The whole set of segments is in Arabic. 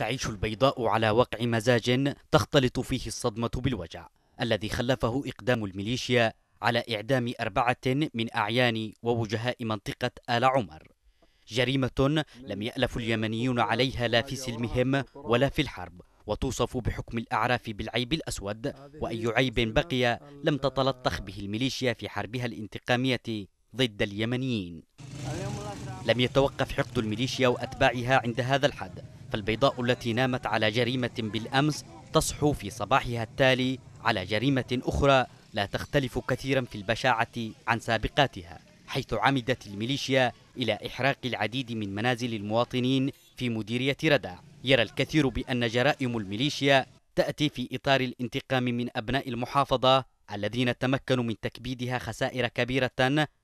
تعيش البيضاء على وقع مزاج تختلط فيه الصدمة بالوجع الذي خلفه إقدام الميليشيا على إعدام أربعة من أعيان ووجهاء منطقة آل عمر جريمة لم يألف اليمنيون عليها لا في سلمهم ولا في الحرب وتوصف بحكم الأعراف بالعيب الأسود وأي عيب بقي لم تتلطخ به الميليشيا في حربها الانتقامية ضد اليمنيين لم يتوقف حقد الميليشيا وأتباعها عند هذا الحد فالبيضاء التي نامت على جريمة بالأمس تصحو في صباحها التالي على جريمة أخرى لا تختلف كثيرا في البشاعة عن سابقاتها حيث عمدت الميليشيا إلى إحراق العديد من منازل المواطنين في مديرية ردع يرى الكثير بأن جرائم الميليشيا تأتي في إطار الانتقام من أبناء المحافظة الذين تمكنوا من تكبيدها خسائر كبيرة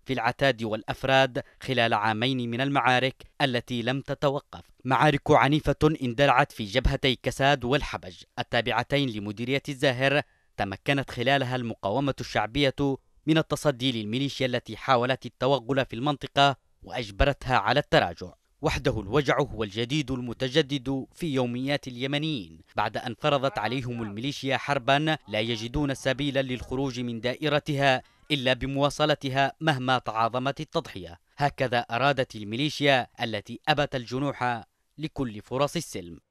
في العتاد والأفراد خلال عامين من المعارك التي لم تتوقف معارك عنيفة اندلعت في جبهتي كساد والحبج التابعتين لمديرية الزاهر تمكنت خلالها المقاومة الشعبية من التصدي للميليشيا التي حاولت التوغل في المنطقة وأجبرتها على التراجع وحده الوجع هو الجديد المتجدد في يوميات اليمنيين بعد أن فرضت عليهم الميليشيا حربا لا يجدون سبيلا للخروج من دائرتها إلا بمواصلتها مهما تعاظمت التضحية هكذا أرادت الميليشيا التي أبت الجنوح لكل فرص السلم